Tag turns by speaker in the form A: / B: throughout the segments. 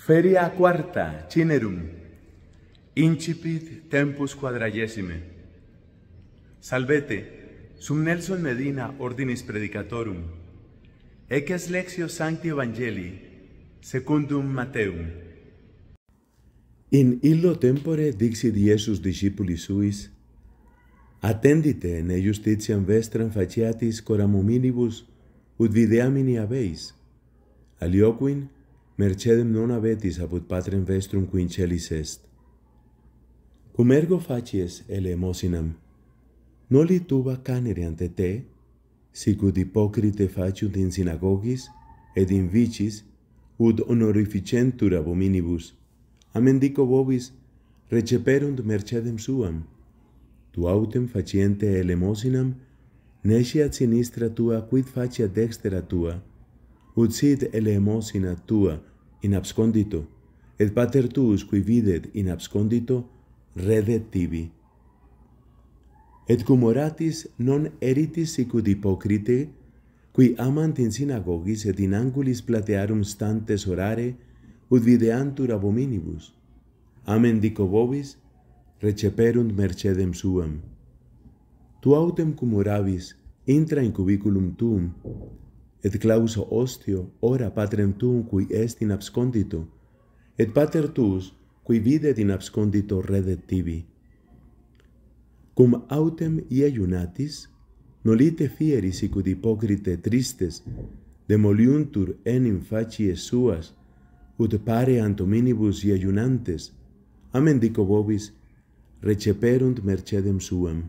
A: Feria quarta, cinerum. Incipit tempus quadragesime. Salvete, sum Nelson Medina ordinis predicatorum. Eces lexio sancti evangelii, secundum Mateum. In illo tempore dixit Iesus discipuli suis, Attendite ne justitiam vestram faciatis coram hominibus ut videamini habeis, alioquin mercedem non abetis apud patrem vestrum quincelis celis est. Cum ergo facies elemosinam, noli tuba canere ante te, sicut hipocrite faciunt in synagogis ed in vicis, ut honorificentur ab hominibus, amendico vobis receperunt mercedem suam, tu autem faciente elemosinam, nesiat sinistra tua quid facia dextera tua, ut sit elemosina tua, in abscondito, et pater tuus qui videt in abscondito, redet tibi. Et cum oratis non eritis sicut hypocrite, qui amant in synagogis et in angulis platearum stantes orare, ut videantur abominibus. Amen dico vobis, receperunt mercedem suam. Tu autem cum oravis, intra in cubiculum tuum, et clauso ostio ora patrem tuum qui est in absconditu et pater tuus qui videt in absconditu redet tibi cum autem iaunatis nolite fieri sic ut tristes demoliuntur enim facies suas ut pare ant omnibus iaunantes amen dico vobis receperunt mercedem suam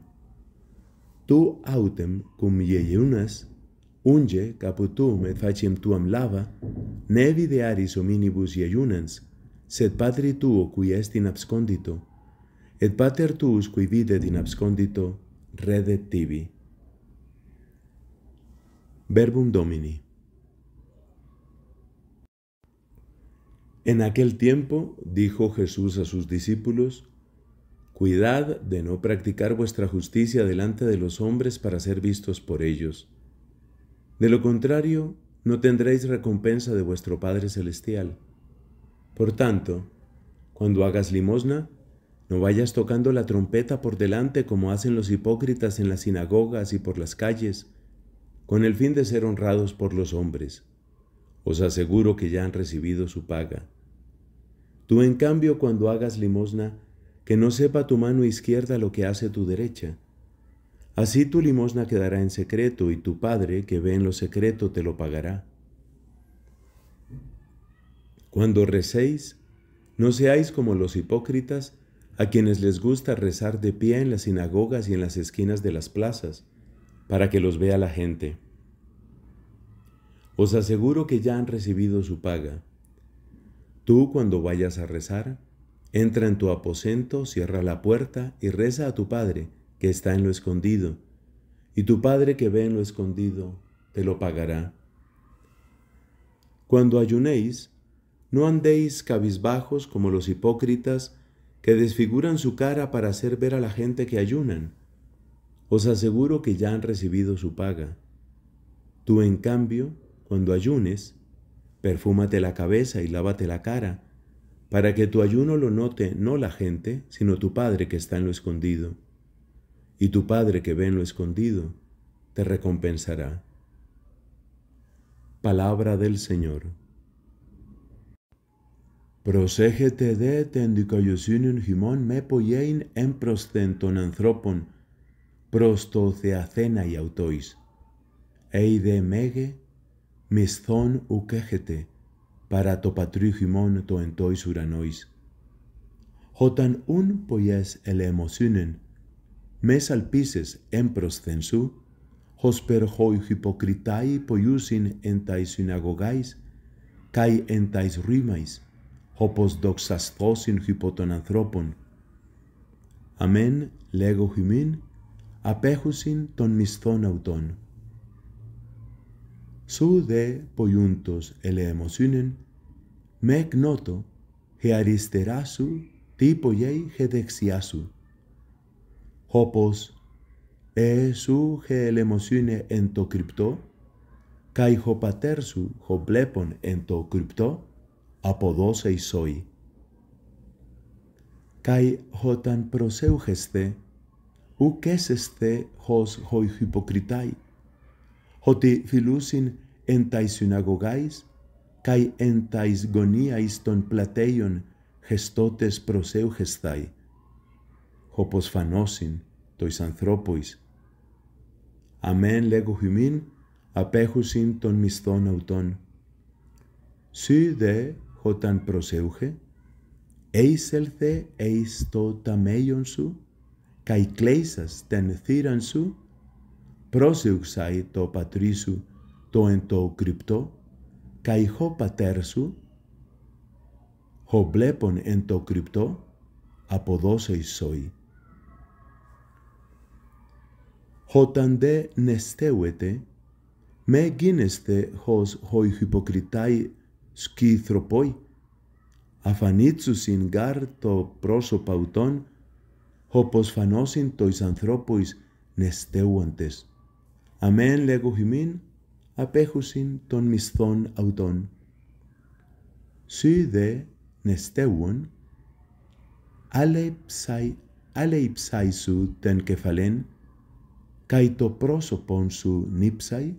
A: tu autem cum iaunas Unge caputum et faciem tuam lava, ne videaris hominibus iaiunans, sed patri tuo cui est in abscondito, et pater tuus qui videt in abscondito, redet tibi. Verbum Domini. En aquel tiempo dijo Jesús a sus discípulos, Cuidad de no practicar vuestra justicia delante de los hombres para ser vistos por ellos. De lo contrario, no tendréis recompensa de vuestro Padre Celestial. Por tanto, cuando hagas limosna, no vayas tocando la trompeta por delante como hacen los hipócritas en las sinagogas y por las calles, con el fin de ser honrados por los hombres. Os aseguro que ya han recibido su paga. Tú en cambio cuando hagas limosna, que no sepa tu mano izquierda lo que hace tu derecha, Así tu limosna quedará en secreto y tu Padre que ve en lo secreto te lo pagará. Cuando recéis, no seáis como los hipócritas, a quienes les gusta rezar de pie en las sinagogas y en las esquinas de las plazas, para que los vea la gente. Os aseguro que ya han recibido su paga. Tú cuando vayas a rezar, entra en tu aposento, cierra la puerta y reza a tu Padre, que está en lo escondido, y tu Padre que ve en lo escondido, te lo pagará. Cuando ayunéis, no andéis cabizbajos como los hipócritas que desfiguran su cara para hacer ver a la gente que ayunan. Os aseguro que ya han recibido su paga. Tú, en cambio, cuando ayunes, perfúmate la cabeza y lávate la cara, para que tu ayuno lo note no la gente, sino tu Padre que está en lo escondido y tu Padre que ve en lo escondido te recompensará. Palabra del Señor. Proségete de en jimón mepoyein en prostenton anthropon acena, y autois. Eide mege misthon ukejete para to jimón to entois uranois. Jotan un poies el μες αλπίσες εμπροσθεν σου, ως περχόι χυποκριτάι ποιούσιν εν ταις συναγωγάις, καί εν ταις ρήμαις, όπως δοξασθώσιν χυπό των ανθρώπων. Αμέν, λέγω χυμήν, απέχουσιν των μισθών αυτών. Σου δε ποιούντος ελεημοσύνεν, με εκνότο, χε αριστερά σου, τι ποιεῖ χε δεξιά σου όπως «Ε, χε ελεμοσύνε εν το κρυπτό» «Καί χω πατέρ σου χω βλέπον εν το κρυπτό» «Αποδώσε ζωή». «Καί χωταν προσεύχεσθε» «Ουκ έσεσθε χως χω υποκριτάει» «Ότι φιλούσιν εν τα συναγωγάις» «Καί εν ταις εις των πλατέιων» «Χεστώτες προσεύχεσθαι» όπως φανώσιν το εις ανθρώποις. Αμέν λέγω χυμήν απέχουσιν των μισθών αυτών. Συ δε χωταν προσεύχε, εισέλθε εις το ταμέιον σου, καί κλέησας τεν θύραν σου, πρόσεουξαι το πατρί σου το εν το κρυπτό, καί χω πατέρ σου, χω εν το κρυπτό, ἀποδόσεῖς εις όταν δε νεστέουετε, με γίνεστε χως χοι χυποκριτάι σκυθροπόι, αφανίτσουσιν γάρ το πρόσωπα ουτών, όπως φανώσιν τοις ανθρώποις νεστέουοντες. Αμέν λέγω χυμήν, απέχουσιν των μισθών αυτών. Σύ δε νεστέουον, άλλε ψάι σου κεφαλέν, καί το πρόσωπον σου νύψαί,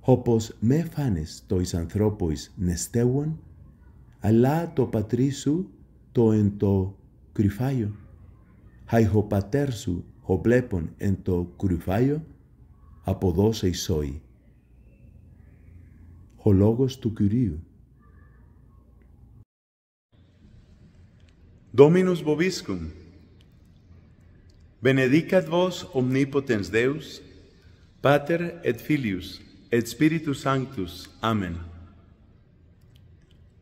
A: όπως με φάνες το εις ανθρώποις αλλά το πατρίσου σου το εν το κρυφάιο. ὁ πατέρ σου ο βλέπον εν το κρυφάιο, αποδώσε ισόη. Ο λόγος του Κυρίου. Δόμινους vobiscum. Benedicat vos omnipotens Deus, Pater et Filius et Spiritus Sanctus. Amen.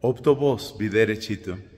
A: Opto vos videre cito.